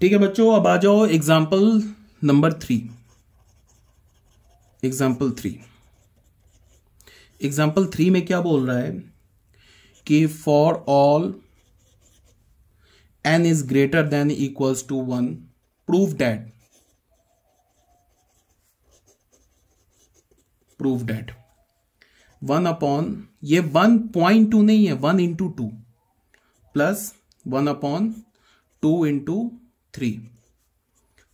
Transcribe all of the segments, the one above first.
ठीक है बच्चों अब आ जाओ example number three example three example three में क्या बोल रहा है कि for all n is greater than equals to one prove that prove that one upon ये वन पॉइंट टू नहीं है one into two plus one upon two into three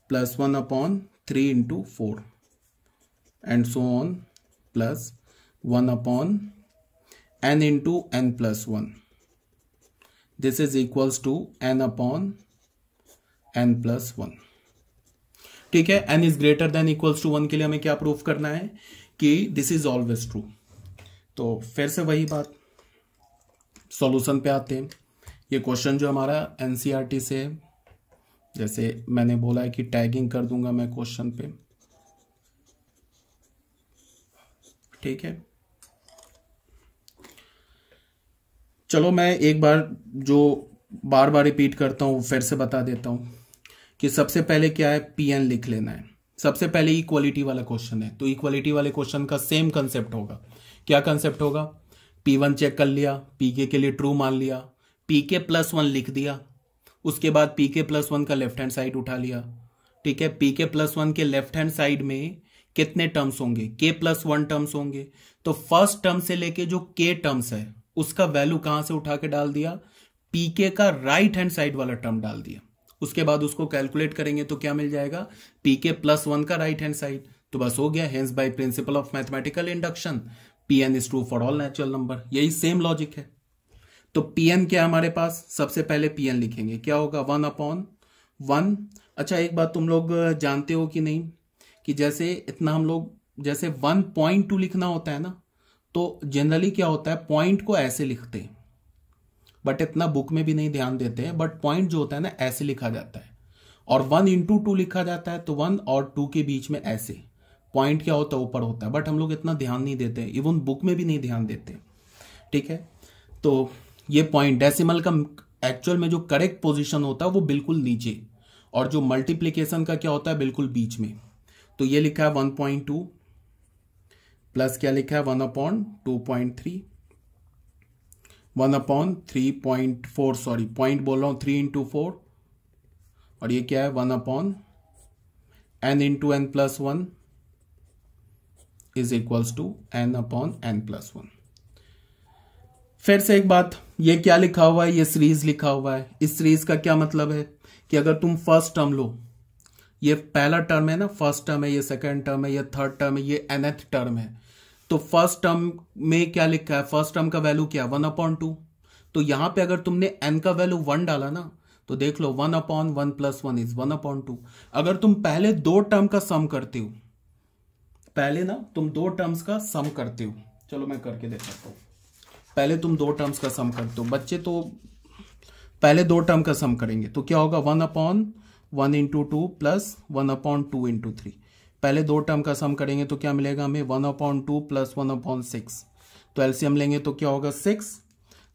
plus one upon three into four and so on plus one upon n into n plus one this is equals to n upon n plus one ठीक है n is greater than equals to one के लिए हमें क्या proof करना है कि this is always true तो फिर से वही बात सॉल्यूशन पे आते हैं ये क्वेश्चन जो हमारा एनसीईआरटी e से जैसे मैंने बोला है कि टैगिंग कर दूंगा मैं क्वेश्चन पे ठीक है चलो मैं एक बार जो बार बार रिपीट करता हूं फिर से बता देता हूं कि सबसे पहले क्या है पीएन लिख लेना है सबसे पहले इक्वालिटी वाला क्वेश्चन है तो इक्वालिटी वाले क्वेश्चन का सेम कंसेप्ट होगा क्या कंसेप्ट होगा पी वन चेक कर लिया पीके के लिए ट्रू मान लिया पीके प्लस वन लिख दिया उसके बाद पी के प्लस वन का लेफ्ट हैंड साइड उठा लिया ठीक है पी के प्लस वन के लेफ्ट हैंड साइड में कितने टर्म्स होंगे के प्लस वन टर्म्स होंगे तो फर्स्ट टर्म से लेके जो के टर्म्स है उसका वैल्यू कहां से उठा के डाल दिया पी के का राइट हैंड साइड वाला टर्म डाल दिया उसके बाद उसको कैलकुलेट करेंगे तो क्या मिल जाएगा पी के प्लस वन का राइट हैंड साइड तो बस हो गया hence by principle of mathematical induction P N is true for all natural number यही सेम लॉजिक है तो पीएन क्या हमारे पास सबसे पहले पीएन लिखेंगे क्या होगा वन अपॉन वन अच्छा एक बात तुम लोग जानते हो कि नहीं कि जैसे इतना हम लोग जैसे वन पॉइंट टू लिखना होता है ना तो जनरली क्या होता है पॉइंट को ऐसे लिखते हैं बट इतना बुक में भी नहीं ध्यान देते हैं बट पॉइंट जो होता है ना ऐसे लिखा जाता है और वन इंटू टू लिखा जाता है तो वन और टू के बीच में ऐसे पॉइंट क्या होता है ऊपर होता है बट हम लोग इतना ध्यान नहीं देते इवन बुक में भी नहीं ध्यान देते ठीक है तो ये पॉइंट डेसिमल का एक्चुअल में जो करेक्ट पोजिशन होता है वो बिल्कुल नीचे और जो मल्टीप्लीकेशन का क्या होता है बिल्कुल बीच में तो ये लिखा है वन पॉइंट टू प्लस क्या लिखा है one upon two point three one upon three point four sorry point बोल रहा हूं थ्री इंटू फोर और ये क्या है one upon n into n plus one is equals to n upon n plus one फिर से एक बात ये क्या लिखा हुआ है ये सीरीज लिखा हुआ है इस सीरीज का क्या मतलब है कि अगर तुम फर्स्ट टर्म लो ये पहला टर्म है ना फर्स्ट टर्म है ये सेकेंड टर्म है ये थर्ड टर्म है ये एनएथ टर्म है तो फर्स्ट टर्म में क्या लिखा है फर्स्ट टर्म का वैल्यू क्या वन अपॉन टू तो यहां पे अगर तुमने एन का वैल्यू वन डाला ना तो देख लो one upon one plus one is one upon two अगर तुम पहले दो टर्म का सम करते हो पहले ना तुम दो टर्म्स का सम करते हो चलो मैं करके देख सकता हूं पहले तुम दो टर्म्स का सम करते हो बच्चे तो पहले दो टर्म का सम करेंगे तो क्या होगा one upon one into two plus one upon two into three पहले दो टर्म का सम करेंगे तो क्या मिलेगा हमें one upon two plus one upon six तो एलसीएम लेंगे तो क्या होगा सिक्स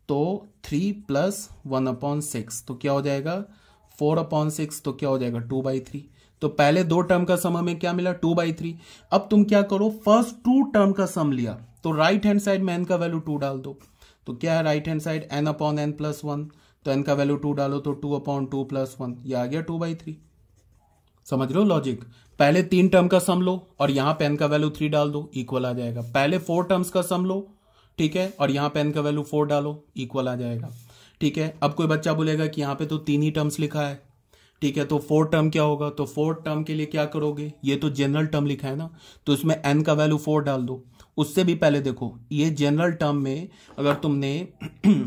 तो three plus one upon six तो क्या हो जाएगा फोर अपॉन सिक्स तो क्या हो जाएगा टू बाई थ्री तो पहले दो टर्म का सम हमें क्या मिला टू बाई थ्री अब तुम क्या करो फर्स्ट टू टर्म का सम लिया तो राइट हैंड साइड में एन का वैल्यू टू डाल दो तो क्या है right hand side n upon n plus one तो एन का वैल्यू टू डालो तो two upon two plus one ये आ गया टू बाई थ्री समझ रहे हो लॉजिक पहले तीन टर्म का सम लो और यहां पे एन का वैल्यू थ्री डाल दो इक्वल आ जाएगा पहले फोर टर्म्स का सम लो ठीक है और यहां पे एन का वैल्यू फोर डालो इक्वल आ जाएगा ठीक है अब कोई बच्चा बोलेगा कि यहां पे तो तीन ही टर्म्स लिखा है ठीक है तो फोर टर्म क्या होगा तो फोर टर्म के लिए क्या करोगे ये तो जनरल टर्म लिखा है ना तो इसमें एन का वैल्यू फोर डाल दो उससे भी पहले देखो ये जनरल टर्म में अगर तुमने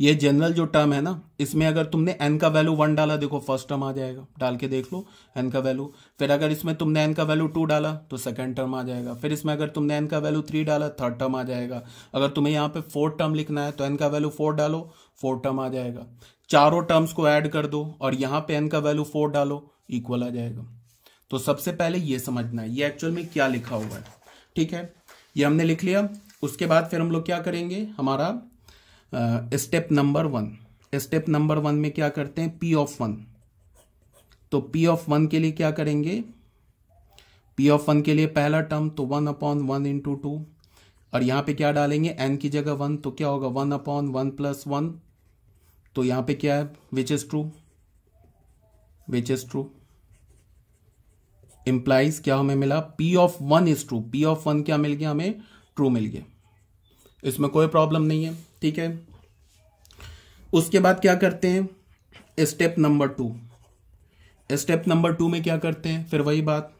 ये जनरल जो टर्म है ना इसमें अगर तुमने एन का वैल्यू वन डाला देखो फर्स्ट टर्म आ जाएगा डाल के देख लो एन का वैल्यू फिर अगर इसमें तुमने एन का वैल्यू टू डाला तो सेकंड टर्म आ जाएगा फिर इसमें अगर तुमने एन का वैल्यू थ्री डाला थर्ड टर्म आ जाएगा अगर तुम्हें यहाँ पे फोर्थ टर्म लिखना है तो एन का वैल्यू फोर डालो फोर्थ टर्म आ जाएगा चारों टर्म्स को ऐड कर दो और यहाँ पे एन का वैल्यू फोर डालो इक्वल आ जाएगा तो सबसे पहले ये समझना है ये एक्चुअल में क्या लिखा हुआ है ठीक है ये हमने लिख लिया उसके बाद फिर हम लोग क्या करेंगे हमारा step number one step number one में क्या करते हैं पी ऑफ वन तो पी ऑफ वन के लिए क्या करेंगे पी ऑफ वन के लिए पहला टर्म तो one upon one into two और यहां पे क्या डालेंगे एन की जगह वन तो क्या होगा one upon one plus one तो यहां पे क्या है which is true which is true implies क्या हमें मिला P of one is true P of one क्या मिल गया हमें ट्रू मिल गया इसमें कोई प्रॉब्लम नहीं है ठीक है उसके बाद क्या करते हैं step number two step number two में क्या करते हैं फिर वही बात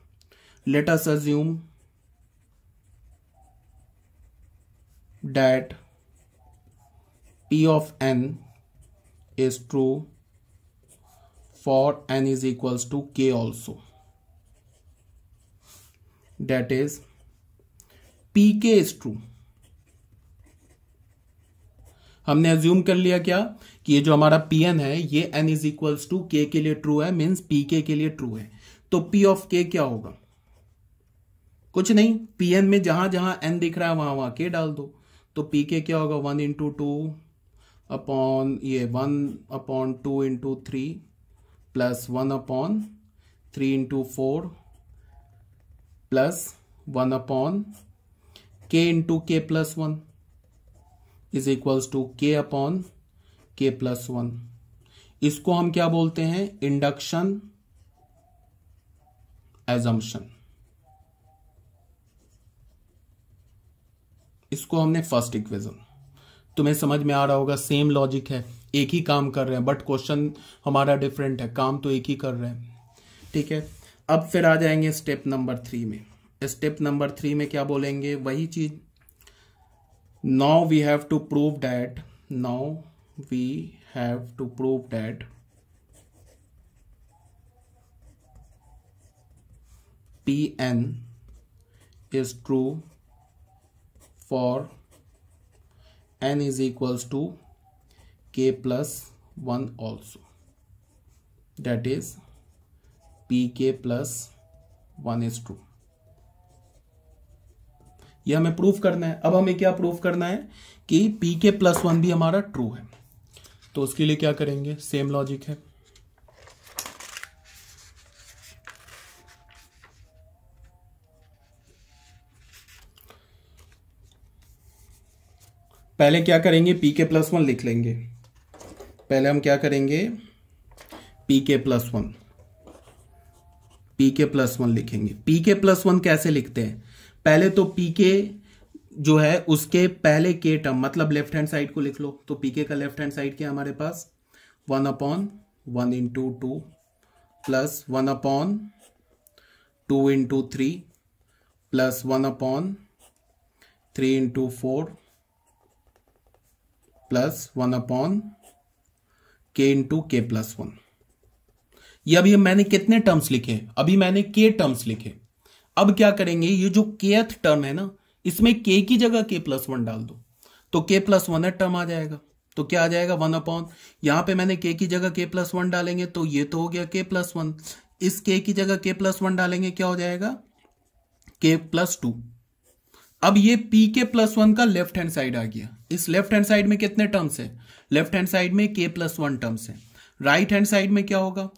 let us assume that P of n is true for N is equals to के also that is pk is true हमने एज्यूम कर लिया क्या कि ये जो हमारा पी एन है ये एन इज इक्वल्स टू के के लिए ट्रू है मीन्स पी के के लिए ट्रू है तो पी ऑफ के क्या होगा कुछ नहीं पी एन में जहां जहां एन दिख रहा है वहां वहां के डाल दो तो पी के क्या होगा वन इंटू टू अपॉन ये one upon two into three plus one upon three into four plus one upon k into k plus one is equals to k upon k plus one इसको हम क्या बोलते हैं induction assumption इसको हमने first equation तुम्हें समझ में आ रहा होगा सेम लॉजिक है एक ही काम कर रहे हैं बट क्वेश्चन हमारा डिफरेंट है काम तो एक ही कर रहे हैं ठीक है अब फिर आ जाएंगे स्टेप नंबर थ्री में स्टेप नंबर थ्री में क्या बोलेंगे वही चीज now we have to prove that now we have to prove that P N is true for N is equals to k plus one also that is P के plus one is to ये हमें proof करना है अब हमें क्या proof करना है कि पी के प्लस वन भी हमारा ट्रू है तो उसके लिए क्या करेंगे सेम लॉजिक है पहले क्या करेंगे पी के प्लस वन लिख लेंगे पहले हम क्या करेंगे पी के प्लस वन पी के प्लस वन लिखेंगे पी के प्लस वन कैसे लिखते हैं पहले तो पी के जो है उसके पहले के टर्म मतलब लेफ्ट हैंड साइड को लिख लो तो पी के का लेफ्ट हैंड साइड क्या हमारे पास one upon one into two plus one upon two into three plus one upon three into four plus one upon k into k plus one ये अभी मैंने कितने टर्म्स लिखे अभी मैंने के टर्म्स लिखे अब क्या करेंगे ये जो केथ टर्म है ना इसमें के की जगह के प्लस वन डाल दो तो के प्लस वन टर्म आ जाएगा तो क्या आ जाएगा वन अपॉन यहां पे मैंने के की जगह के प्लस वन डालेंगे तो ये तो हो गया के प्लस वन इस के की जगह के प्लस वन डालेंगे क्या हो जाएगा के प्लस टू अब ये पी के प्लस वन का लेफ्ट हैंड साइड आ गया इस लेफ्ट हैंड साइड में कितने टर्म्स है लेफ्ट हैंड साइड में के प्लस वन टर्म्स है राइट हैंड साइड में क्या होगा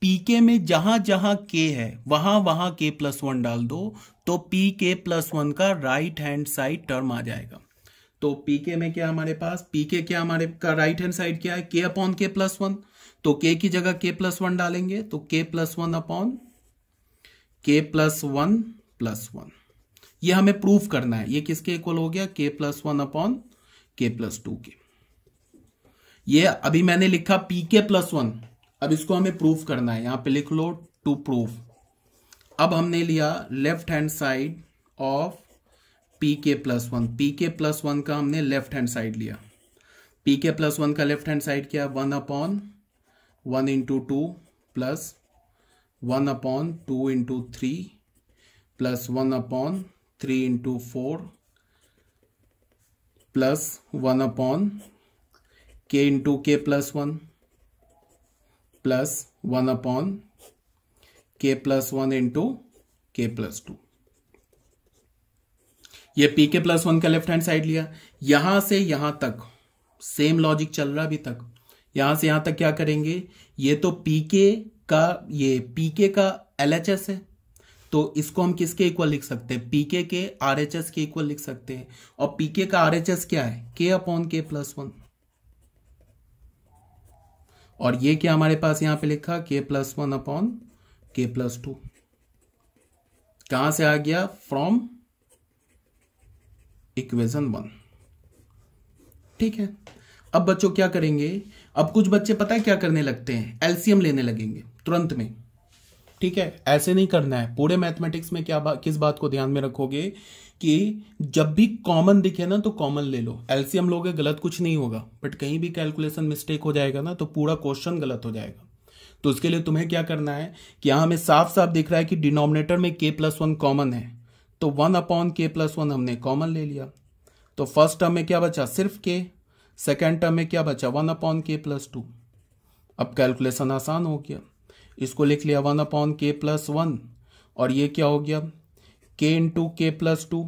पीके में जहां जहां के है वहां वहां के प्लस वन डाल दो तो पी के प्लस वन का राइट हैंड साइड टर्म आ जाएगा तो पीके में क्या हमारे पास पीके क्या हमारे का राइट हैंड साइड क्या है के अपॉन के प्लस वन तो के की जगह के प्लस वन डालेंगे तो k plus one upon k plus one plus one ये हमें प्रूफ करना है ये किसके इक्वल हो गया k plus one upon k plus two k ये अभी मैंने लिखा पी के प्लस वन अब इसको हमें प्रूफ करना है यहां पे लिख लो टू प्रूफ अब हमने लिया left hand side of P के प्लस वन पी के प्लस वन का हमने लेफ्ट हैंड साइड लिया पी के प्लस वन का लेफ्ट हैंड साइड क्या one upon one into two plus one upon two into three plus one upon three into four plus one upon k into k plus one plus one upon k plus one into k plus two ये P के plus one का left hand side लिया यहां से यहां तक same logic चल रहा अभी तक यहां से यहां तक क्या करेंगे ये तो पी के का ये पी के का एल एच एस है तो इसको हम किसके इक्वल लिख सकते हैं पीके के आर एच एस के इक्वल लिख सकते हैं और पीके का आर एच एस क्या है के अपॉन के प्लस वन और ये क्या हमारे पास यहां पे लिखा k plus one upon k plus two कहां से आ गया फ्रॉम इक्वेशन वन ठीक है अब बच्चों क्या करेंगे अब कुछ बच्चे पता है क्या करने लगते हैं एलसीएम लेने लगेंगे तुरंत में ठीक है ऐसे नहीं करना है पूरे मैथमेटिक्स में क्या बा, किस बात को ध्यान में रखोगे कि जब भी कॉमन दिखे ना तो कॉमन ले लो एलसीएम लोगे गलत कुछ नहीं होगा बट कहीं भी कैलकुलेशन मिस्टेक हो जाएगा ना तो पूरा क्वेश्चन गलत हो जाएगा तो उसके लिए तुम्हें क्या करना है कि यहां हमें साफ साफ दिख रहा है कि डिनोमिनेटर में के प्लस वन कॉमन है तो one upon k plus one हमने कॉमन ले लिया तो फर्स्ट टर्म में क्या बचा सिर्फ के सेकेंड टर्म में क्या बचा one upon k plus two अब कैलकुलेशन आसान हो गया इसको लिख लिया one upon k plus one और ये क्या हो गया k into k plus two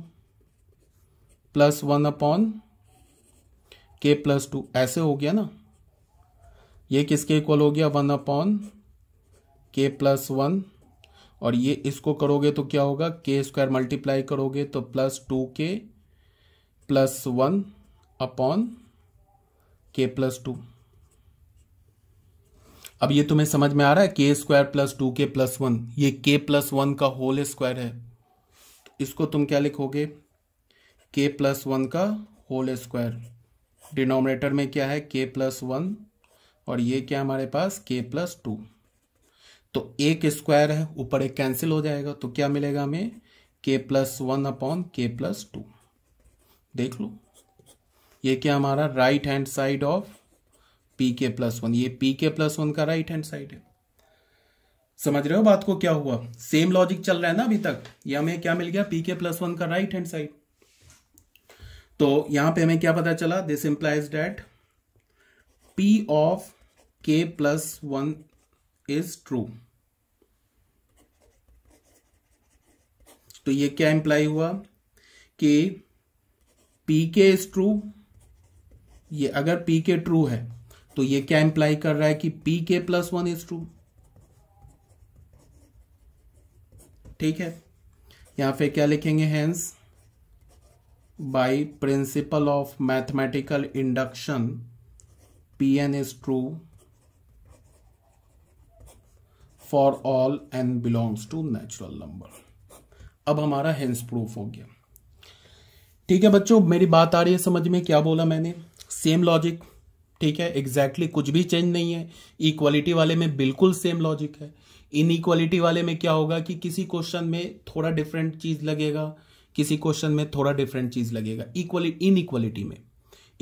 plus one upon k plus two ऐसे हो गया ना ये किसके इक्वल हो गया one upon k plus one और ये इसको करोगे तो क्या होगा के स्क्वायर मल्टीप्लाई करोगे तो plus two k plus one upon k plus two अब ये तुम्हें समझ में आ रहा है k square plus two k plus one ये के प्लस वन का होल स्क्वायर है इसको तुम क्या लिखोगे के प्लस वन का होल स्क्वायर डिनोमिनेटर में क्या है के प्लस वन और ये क्या हमारे पास के प्लस टू तो एक स्क्वायर है ऊपर एक कैंसिल हो जाएगा तो क्या मिलेगा हमें k plus one upon k plus two देख लो ये क्या हमारा right hand side of P के प्लस वन ये पी के प्लस वन का राइट हैंड साइड है समझ रहे हो बात को क्या हुआ सेम लॉजिक चल रहा है ना अभी तक ये हमें क्या मिल गया पी के प्लस वन का राइट हैंड साइड तो यहां पे हमें क्या पता चला this implies that P of के प्लस वन इज ट्रू तो ये क्या इंप्लाई हुआ कि पी के इज ट्रू ये अगर पी के ट्रू है तो ये क्या इंप्लाई कर रहा है कि पी के प्लस वन इज ट्रू ठीक है यहाँ पे क्या लिखेंगे hence by principle of mathematical induction P N is true for all and belongs to natural number अब हमारा हैंस प्रूफ हो गया ठीक है बच्चों मेरी बात आ रही है समझ में क्या बोला मैंने सेम लॉजिक ठीक है एग्जैक्टली exactly कुछ भी चेंज नहीं है इक्वालिटी वाले में बिल्कुल सेम लॉजिक है इक्वालिटी वाले में क्या होगा कि किसी क्वेश्चन में थोड़ा डिफरेंट चीज लगेगा किसी क्वेश्चन में थोड़ा डिफरेंट चीज लगेगा इक्वालिटी में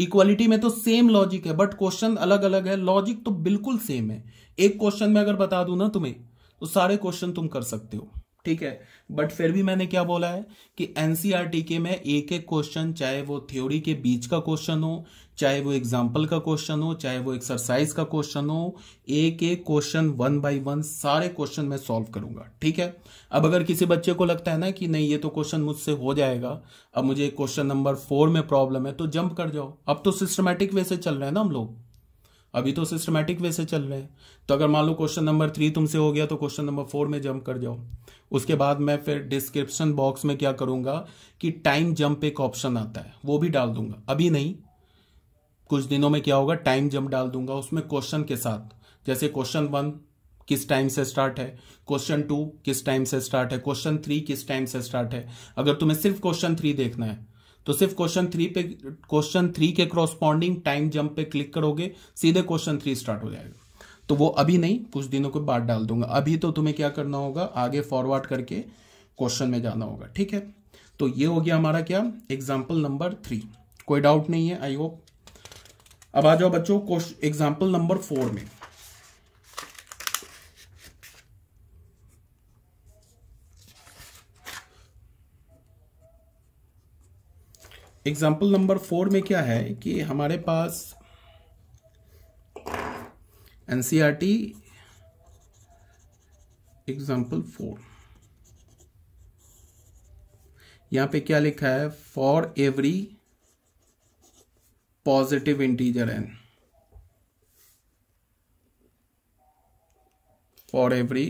इक्वालिटी में तो सेम लॉजिक है बट क्वेश्चन अलग अलग है लॉजिक तो बिल्कुल सेम है एक क्वेश्चन में अगर बता दू ना तुम्हें तो सारे क्वेश्चन तुम कर सकते हो ठीक है बट फिर भी मैंने क्या बोला है कि एनसीआरटी के e में एक एक क्वेश्चन चाहे वो थ्योरी के बीच का क्वेश्चन हो चाहे वो एग्जाम्पल का क्वेश्चन हो चाहे वो एक्सरसाइज का क्वेश्चन हो एक एक क्वेश्चन वन बाई वन सारे क्वेश्चन मैं सॉल्व करूंगा ठीक है अब अगर किसी बच्चे को लगता है ना कि नहीं ये तो क्वेश्चन मुझसे हो जाएगा अब मुझे क्वेश्चन नंबर फोर में प्रॉब्लम है तो जंप कर जाओ अब तो सिस्टमेटिक वे से चल रहे हैं ना हम लोग अभी तो सिस्टमेटिक वे से चल रहे हैं तो अगर मान लो क्वेश्चन नंबर थ्री तुमसे हो गया तो क्वेश्चन नंबर फोर में जंप कर जाओ उसके बाद मैं फिर डिस्क्रिप्शन बॉक्स में क्या करूंगा कि टाइम जंप एक ऑप्शन आता है वो भी डाल दूंगा अभी नहीं कुछ दिनों में क्या होगा टाइम जंप डाल दूंगा उसमें क्वेश्चन के साथ जैसे क्वेश्चन वन किस टाइम से स्टार्ट है क्वेश्चन टू किस टाइम से स्टार्ट है क्वेश्चन थ्री किस टाइम से स्टार्ट है अगर तुम्हें सिर्फ क्वेश्चन थ्री देखना है तो सिर्फ क्वेश्चन थ्री पे क्वेश्चन थ्री के क्रॉस्पॉन्डिंग टाइम जंप पे क्लिक करोगे सीधे क्वेश्चन थ्री स्टार्ट हो जाएगा तो वो अभी नहीं कुछ दिनों के बाद डाल दूंगा अभी तो तुम्हें क्या करना होगा आगे फॉरवर्ड करके क्वेश्चन में जाना होगा ठीक है तो ये हो गया हमारा क्या एग्जाम्पल नंबर थ्री कोई डाउट नहीं है आई होप अब आ जाओ बच्चों एग्जाम्पल नंबर फोर में एग्जाम्पल नंबर फोर में क्या है कि हमारे पास N C R T example four यहां पे क्या लिखा है for every positive integer n for every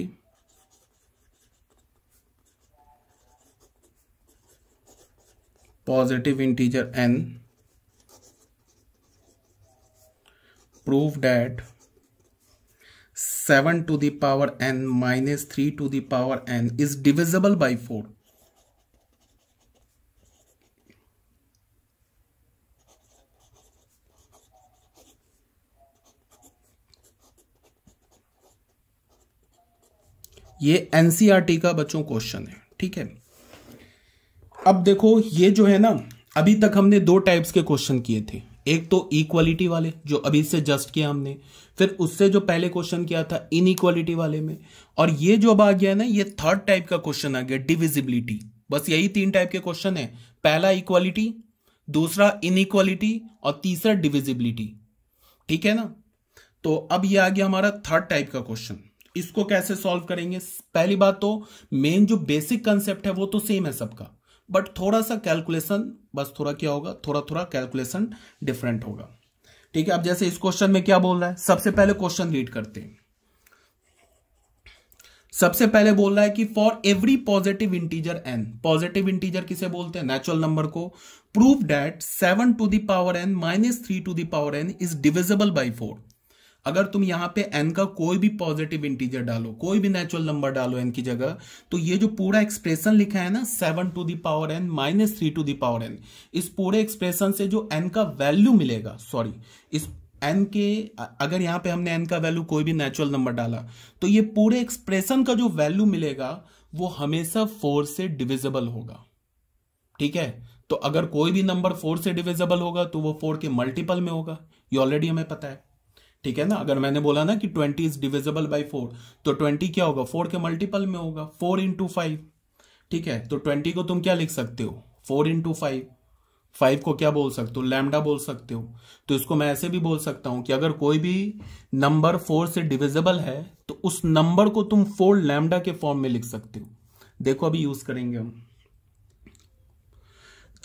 positive integer n prove that 7 to the power n minus 3 to the power n is divisible by 4 ये एनसीईआरटी का बच्चों question है ठीक है अब देखो ये जो है ना अभी तक हमने दो टाइप्स के क्वेश्चन किए थे एक तो इक्वालिटी वाले जो अभी से जस्ट किया हमने फिर उससे जो पहले क्वेश्चन किया था इनइक्वालिटी वाले में और ये जो अब आ गया ना ये थर्ड टाइप का क्वेश्चन आ गया डिविजिबिलिटी बस यही तीन टाइप के क्वेश्चन है पहला इक्वालिटी दूसरा इनइक्वालिटी और तीसरा डिविजिबिलिटी ठीक है ना तो अब ये आ गया हमारा थर्ड टाइप का क्वेश्चन इसको कैसे सॉल्व करेंगे पहली बात तो मेन जो बेसिक कंसेप्ट है वो तो सेम है सबका बट थोड़ा सा कैलकुलेशन बस थोड़ा क्या होगा थोड़ा थोड़ा कैलकुलेशन डिफरेंट होगा ठीक है अब जैसे इस क्वेश्चन में क्या बोल रहा है सबसे पहले क्वेश्चन रीड करते हैं सबसे पहले बोल रहा है कि for every positive integer n positive integer किसे बोलते हैं नेचुरल नंबर को prove that seven to the power n minus three to the power n is divisible by four अगर तुम यहां पे एन का कोई भी पॉजिटिव इंटीजर डालो कोई भी नेचुरल नंबर डालो एन की जगह तो ये जो पूरा एक्सप्रेशन लिखा है ना seven to the power n minus three to the power n इस पूरे एक्सप्रेशन से जो एन का वैल्यू मिलेगा सॉरी इस एन के अगर यहां पे हमने एन का वैल्यू कोई भी नेचुरल नंबर डाला तो ये पूरे एक्सप्रेशन का जो वैल्यू मिलेगा वो हमेशा फोर से डिविजिबल होगा ठीक है तो अगर कोई भी नंबर फोर से डिविजिबल होगा तो वो फोर के मल्टीपल में होगा ये ऑलरेडी हमें पता है ठीक है ना अगर मैंने बोला ना कि twenty is divisible by four तो ट्वेंटी क्या होगा फोर के मल्टीपल में होगा फोर इंटू फाइव ठीक है तो ट्वेंटी को तुम क्या लिख सकते हो फोर इंटू फाइव फाइव को क्या बोल सकते हो लैमडा बोल सकते हो तो इसको मैं ऐसे भी बोल सकता हूं कि अगर कोई भी नंबर फोर से डिविजिबल है तो उस नंबर को तुम फोर लैमडा के फॉर्म में लिख सकते हो देखो अभी यूज करेंगे हम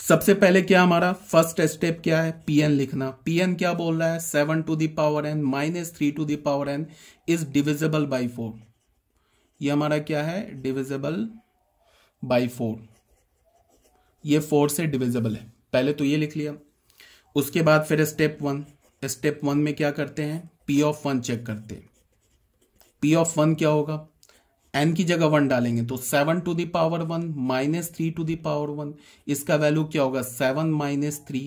सबसे पहले क्या हमारा फर्स्ट स्टेप क्या है पीएन लिखना पीएन क्या बोल रहा है seven to the power n minus three to the power n is divisible by four ये हमारा क्या है डिविजिबल बाई फोर ये फोर से डिविजिबल है पहले तो ये लिख लिया उसके बाद फिर स्टेप वन स्टेप वन में क्या करते हैं पी ऑफ वन चेक करते हैं पी ऑफ वन क्या होगा एन की जगह वन डालेंगे तो seven to the power one minus three to the power one इसका वैल्यू क्या होगा seven minus three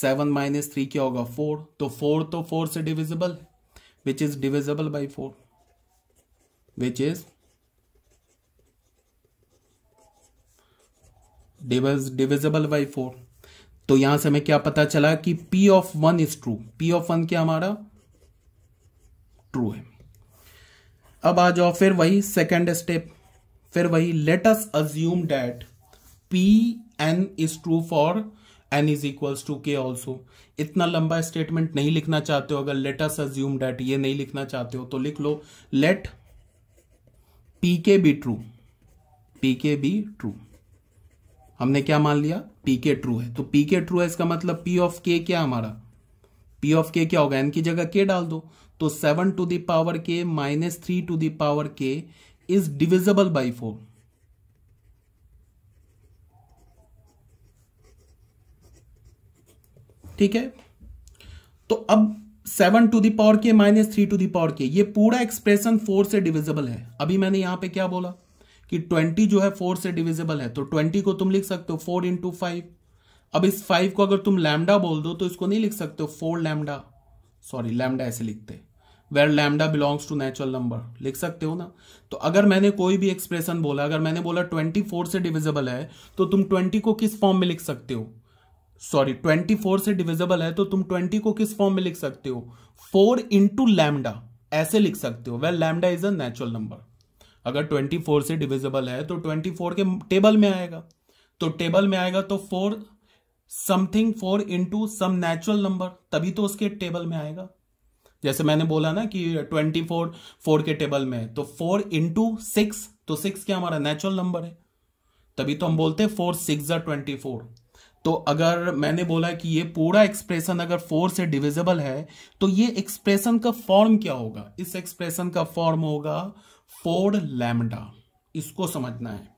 seven minus three क्या होगा फोर तो फोर तो फोर से divisible which is divisible by four which is divisible by four तो यहां से हमें क्या पता चला कि P of one is true P of one क्या हमारा ट्रू है अब आ जाओ फिर वही सेकेंड स्टेप फिर वही let's assume that P N is true for N is equals to के ऑल्सो इतना लंबा स्टेटमेंट नहीं लिखना चाहते हो अगर लेटस अज्यूम डैट ये नहीं लिखना चाहते हो तो लिख लो let P K be true P K be true हमने क्या मान लिया पी के ट्रू है तो पी के ट्रू है इसका मतलब पी ऑफ के क्या हमारा पी ऑफ के क्या होगा एन की जगह के डाल दो तो seven to the power K minus three to the power K is divisible by four ठीक है तो अब seven to the power K minus three to the power K ये पूरा एक्सप्रेशन फोर से डिविजिबल है अभी मैंने यहां पे क्या बोला कि ट्वेंटी जो है फोर से डिविजिबल है तो ट्वेंटी को तुम लिख सकते हो फोर इंटू फाइव अब इस फाइव को अगर तुम लैमडा बोल दो तो इसको नहीं लिख सकते हो फोर लैमडा सॉरी लैमडा ऐसे लिखते where lambda belongs to natural number लिख सकते हो ना तो अगर मैंने कोई भी एक्सप्रेशन बोला अगर मैंने बोला ट्वेंटी फोर से डिविजिबल है तो तुम ट्वेंटी को किस फॉर्म में लिख सकते हो सॉरी ट्वेंटी फोर से डिविजिबल है तो तुम ट्वेंटी को किस फॉर्म में लिख सकते हो फोर इंटू लैमडा ऐसे लिख सकते हो where lambda is a natural number अगर ट्वेंटी फोर से डिविजिबल है तो ट्वेंटी फोर के टेबल में आएगा तो टेबल में आएगा तो four something four into some natural number तभी तो उसके टेबल में आएगा जैसे मैंने बोला ना कि ट्वेंटी फोर फोर के टेबल में तो फोर इंटू सिक्स तो सिक्स क्या हमारा नेचुरल नंबर है तभी तो हम बोलते हैं फोर सिक्स या ट्वेंटी फोर तो अगर मैंने बोला कि ये पूरा एक्सप्रेशन अगर फोर से डिविजिबल है तो ये एक्सप्रेशन का फॉर्म क्या होगा इस एक्सप्रेशन का फॉर्म होगा फोर लैमडा इसको समझना है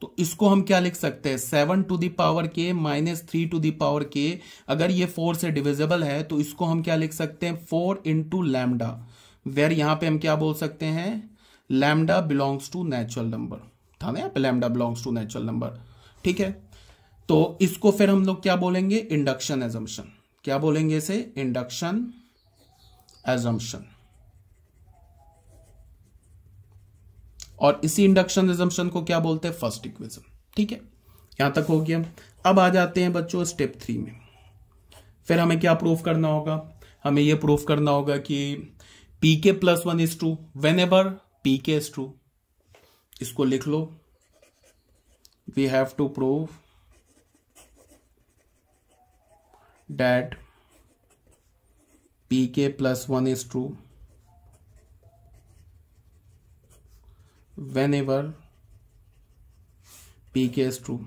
तो इसको हम क्या लिख सकते हैं seven to the power K minus three to the power K अगर ये फोर से डिविजिबल है तो इसको हम क्या लिख सकते हैं फोर इंटू लैमडा वेर यहां पे हम क्या बोल सकते हैं lambda belongs to natural number था ना यहाँ पे lambda belongs to natural number ठीक है तो इसको फिर हम लोग क्या बोलेंगे इंडक्शन एजम्पन क्या बोलेंगे इसे इंडक्शन एजम्पन और इसी इंडक्शन रिजम्पन को क्या बोलते हैं फर्स्ट इक्वेशन ठीक है यहां तक हो गया अब आ जाते हैं बच्चों स्टेप थ्री में फिर हमें क्या प्रूफ करना होगा हमें यह प्रूफ करना होगा कि पी के plus one is true whenever P K is true इसको लिख लो we have to prove that P के plus one is true ever P K is true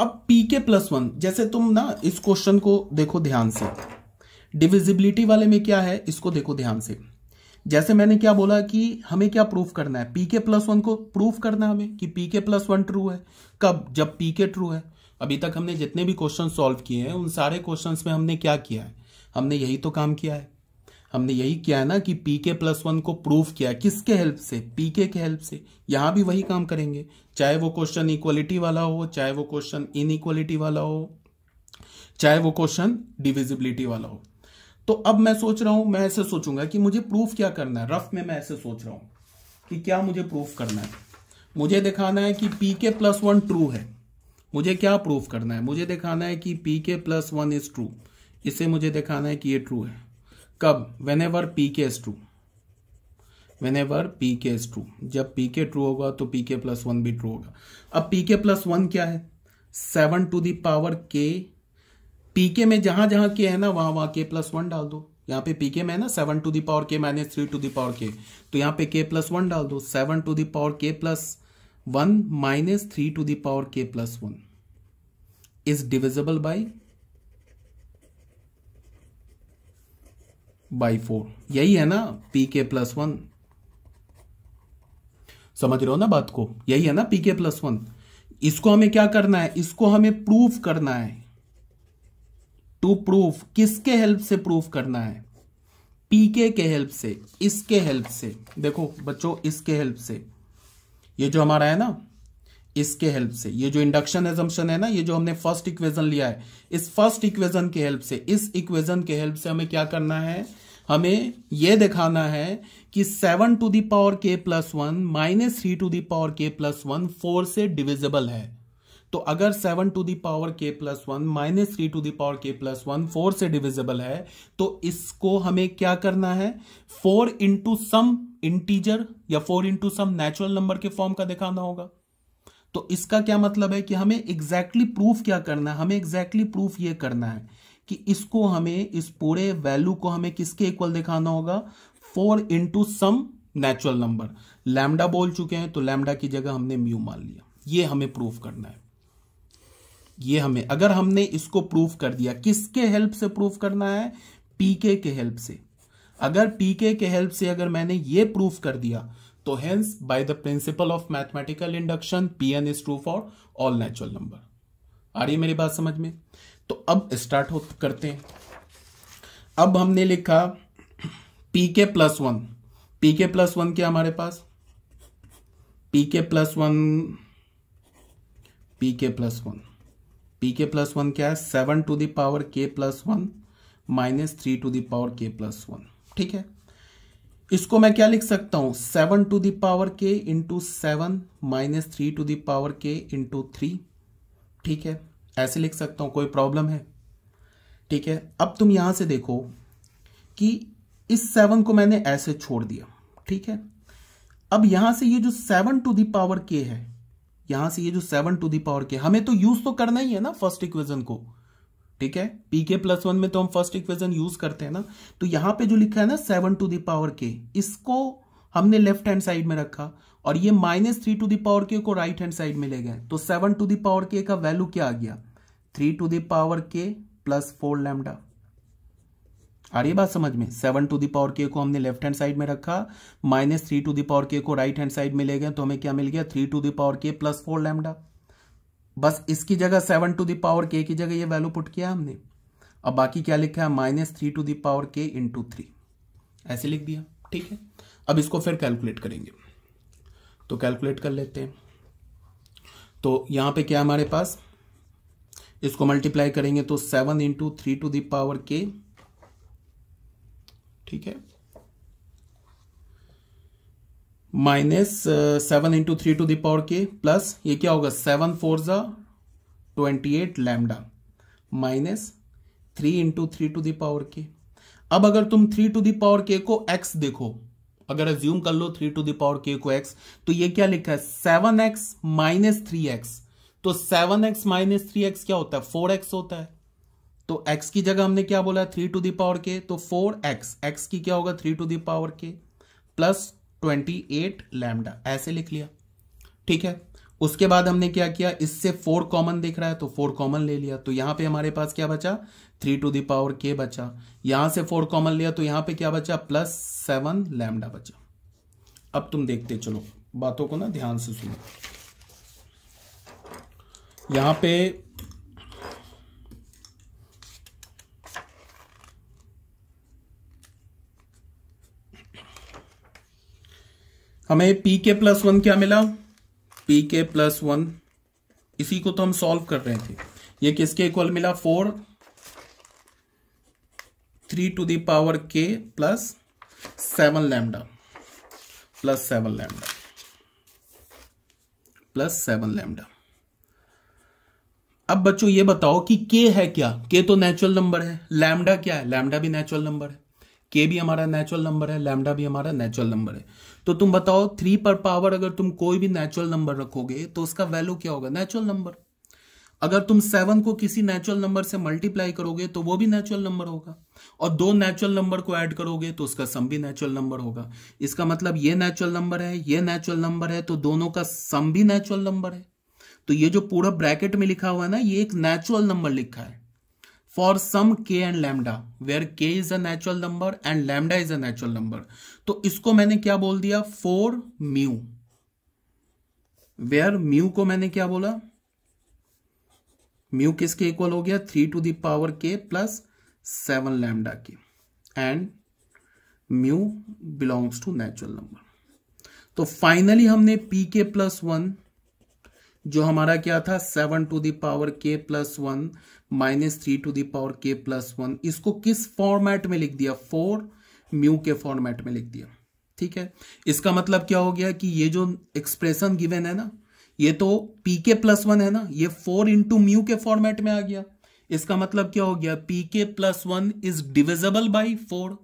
अब पी के प्लस वन जैसे तुम ना इस क्वेश्चन को देखो ध्यान से डिविजिबिलिटी वाले में क्या है इसको देखो ध्यान से जैसे मैंने क्या बोला कि हमें क्या प्रूफ करना है पी के प्लस वन को प्रूफ करना है हमें कि पी के प्लस वन ट्रू है कब जब पी के ट्रू है अभी तक हमने जितने भी क्वेश्चन सॉल्व किए हैं उन सारे क्वेश्चंस में हमने क्या किया है हमने यही तो काम किया है हमने यही किया है ना कि पी के प्लस वन को प्रूफ किया किसके हेल्प से पी के हेल्प से यहां भी वही काम करेंगे चाहे वो क्वेश्चन इक्वलिटी वाला हो चाहे वो क्वेश्चन इन वाला हो चाहे वो क्वेश्चन डिविजिबिलिटी वाला हो तो अब मैं सोच रहा हूं मैं ऐसे सोचूंगा कि मुझे प्रूफ क्या करना है रफ में मैं ऐसे सोच रहा हूं कि क्या मुझे प्रूफ करना है मुझे दिखाना है कि पी के प्लस वन ट्रू है मुझे क्या प्रूफ करना है मुझे दिखाना है कि पी के प्लस वन इज ट्रू इसे मुझे दिखाना है कि ये ट्रू है कब whenever P K is true whenever P K is true जब पी के ट्रू होगा तो पी के प्लस वन भी ट्रू होगा अब पी के प्लस वन क्या है seven to the power K P K में जहां जहां के है ना वहां वहां के प्लस वन डाल दो यहां पे पी के में है ना seven to the power K minus three to the power K तो यहां पे के प्लस वन डाल दो seven to the power K plus one minus three to the power K plus one is divisible by by four यही है ना पी के plus one समझ रहे हो ना बात को यही है ना पी के प्लस वन इसको हमें क्या करना है इसको हमें प्रूफ करना है टू प्रूफ किसके हेल्प से प्रूफ करना है पीके के हेल्प से इसके हेल्प से देखो बच्चों इसके हेल्प से ये जो हमारा है ना इसके हेल्प से ये जो इंडक्शन एजम्पन है ना ये जो हमने फर्स्ट इक्वेजन लिया है इस फर्स्ट इक्वेजन के हेल्प से इस इक्वेजन के हेल्प से हमें क्या करना है हमें यह दिखाना है कि seven to power K plus one minus three to the power K plus one four से डिविजिबल है तो अगर seven to the power K plus one minus three to the power K plus one four से डिविजिबल है तो इसको हमें क्या करना है फोर इंटू सम इंटीजर या four into some natural number के फॉर्म का दिखाना होगा तो इसका क्या मतलब है कि हमें एग्जैक्टली exactly प्रूफ क्या करना है हमें एग्जैक्टली exactly प्रूफ ये करना है कि इसको हमें इस पूरे वैल्यू को हमें किसके इक्वल दिखाना होगा four into some natural number lambda बोल चुके हैं तो लैमडा की जगह हमने म्यू मान लिया ये हमें प्रूफ करना है ये हमें अगर हमने इसको प्रूफ कर दिया किसके हेल्प से प्रूफ करना है पीके के हेल्प से अगर पीके के हेल्प से अगर मैंने ये प्रूफ कर दिया तो by the principle of mathematical induction P N is true for all natural number आ रही है मेरी बात समझ में तो अब स्टार्ट हो करते हैं अब हमने लिखा पी के प्लस वन पी के प्लस वन क्या हमारे पास पी के प्लस वन पी के प्लस वन पी के प्लस वन क्या है seven to the power K plus one minus three to the power K plus one ठीक है इसको मैं क्या लिख सकता हूं seven to the power K into seven minus three to the power K into three ठीक है ऐसे लिख सकता हूं कोई प्रॉब्लम है ठीक है अब तुम यहां से देखो कि इस सेवन को मैंने ऐसे छोड़ दिया ठीक है अब यहां से ये जो सेवन टू दावर के है यहां से ये जो सेवन टू दावर के हमें तो यूज तो करना ही है ना फर्स्ट इक्वेजन को ठीक है पी के प्लस वन में तो हम फर्स्ट इक्वेशन यूज करते हैं ना तो यहां पे जो लिखा है ना सेवन टू दावर के इसको हमने लेफ्ट हैंड साइड में रखा और ये माइनस थ्री टू दावर के को राइट हैंड साइड में ले गए तो सेवन टू दावर के का वैल्यू क्या आ गया three to the power K plus four lambda आ रही बात समझ में सेवन टू दावर के को हमने लेफ्ट हैंड साइड में रखा माइनस थ्री टू दावर के को राइट हैंड साइड में ले गए तो हमें क्या मिल गया three to the power K plus four lambda बस इसकी जगह सेवन टू दावर के की जगह ये वैल्यू पुट किया हमने अब बाकी क्या लिखा है माइनस थ्री टू दावर के इन टू थ्री ऐसे लिख दिया ठीक है अब इसको फिर कैलकुलेट करेंगे तो कैलकुलेट कर लेते हैं तो यहां पे क्या हमारे पास इसको मल्टीप्लाई करेंगे तो seven into three to the power K ठीक है minus seven into three to the power K plus ये क्या होगा सेवन फोर ज़ा twenty eight lambda minus three into three to the power K अब अगर तुम थ्री टू दावर के को एक्स देखो अगर एज्यूम कर लो थ्री टू दावर के को एक्स तो ये क्या लिखा है seven X minus three X तो seven X minus three X क्या होता है फोर एक्स होता है तो x की जगह हमने क्या बोला थ्री टू दावर के तो फोर एक्स एक्स की क्या होगा three to the power K plus twenty eight lambda ऐसे लिख लिया ठीक है उसके बाद हमने क्या किया इससे फोर कॉमन देख रहा है तो फोर कॉमन ले लिया तो यहां पे हमारे पास क्या बचा थ्री टू दावर के बचा यहां से फोर कॉमन लिया तो यहां पे क्या बचा प्लस सेवन लैमडा बचा अब तुम देखते चलो बातों को ना ध्यान से सुनो यहां पे हमें पी के प्लस वन क्या मिला पी के प्लस वन इसी को तो हम सॉल्व कर रहे थे ये किसके इक्वल मिला four three to the power K plus seven lambda plus seven lambda plus seven lambda अब बच्चों ये बताओ कि के है क्या के तो नेचुरल नंबर है लैमडा क्या है लैमडा भी नेचुरल नंबर है के भी हमारा नेचुरल नंबर है लैमडा भी हमारा नेचुरल नंबर है तो तुम बताओ थ्री पर पावर अगर तुम कोई भी नेचुरल नंबर रखोगे तो उसका वैल्यू क्या होगा नेचुरल नंबर अगर तुम सेवन को किसी नेचुरल नंबर से मल्टीप्लाई करोगे तो वो भी नेचुरल नंबर होगा और दो नेचुरल नंबर को ऐड करोगे तो उसका सम भी नेचुरल नंबर होगा इसका मतलब ये नेचुरल नंबर है ये नेचुरल नंबर है तो दोनों का सम भी नेचुरल नंबर है तो ये जो पूरा ब्रैकेट में लिखा हुआ है ना ये एक नेचुरल नंबर लिखा है for some K and lambda where K is a natural number and lambda is a natural number तो इसको मैंने क्या बोल दिया फोर म्यू वेयर म्यू को मैंने क्या बोला म्यू किसके इक्वल हो गया three to the power K plus seven lambda K and mu belongs to natural number तो फाइनली हमने पी के प्लस वन जो हमारा क्या था seven to the power K plus one minus three to the power K plus one इसको किस format में लिख दिया फोर म्यू के फॉर्मेट में लिख दिया ठीक है इसका मतलब क्या हो गया कि ये जो एक्सप्रेशन गिवन है ना ये तो पी के प्लस वन है ना ये फोर इंटू म्यू के फॉर्मेट में आ गया इसका मतलब क्या हो गया पी के plus one is divisible by four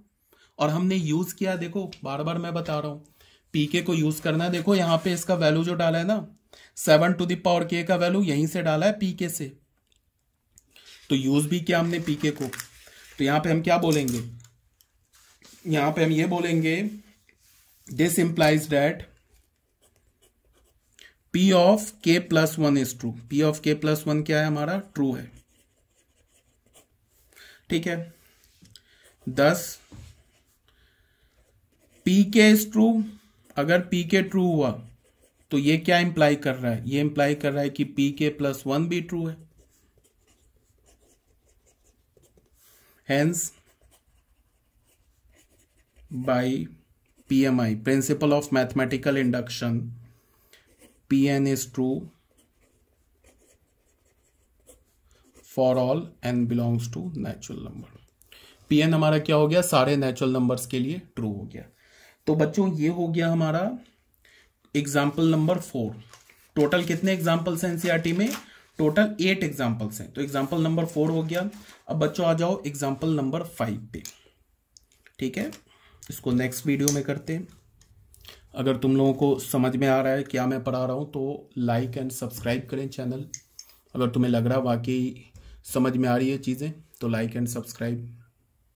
और हमने यूज किया देखो बार बार मैं बता रहा हूं पी के को यूज करना है देखो यहां पे इसका वैल्यू जो डाला है ना सेवन टू दावर के का वैल्यू यहीं से डाला है पी के से तो यूज भी किया हमने पी के को तो यहां पे हम क्या बोलेंगे यहां पे हम ये बोलेंगे this implies that P of के plus one is true P of के प्लस वन क्या है हमारा ट्रू है ठीक है thus P K is true अगर पी के ट्रू हुआ तो ये क्या इंप्लाई कर रहा है ये इंप्लाई कर रहा है कि पी के प्लस वन भी ट्रू है hence by P M I principle of mathematical induction P N is true for all N belongs to natural number P N हमारा क्या हो गया सारे नेचुरल नंबर्स के लिए ट्रू हो गया तो बच्चों ये हो गया हमारा एग्जाम्पल नंबर फोर टोटल कितने एग्जाम्पल्स हैं एनसीआरटी में टोटल एट एग्जाम्पल्स हैं तो एग्जाम्पल नंबर फोर हो गया अब बच्चों आ जाओ एग्जाम्पल नंबर फाइव पे ठीक है इसको नेक्स्ट वीडियो में करते हैं अगर तुम लोगों को समझ में आ रहा है क्या मैं पढ़ा रहा हूँ तो लाइक एंड सब्सक्राइब करें चैनल अगर तुम्हें लग रहा वाकई समझ में आ रही है चीज़ें तो लाइक एंड सब्सक्राइब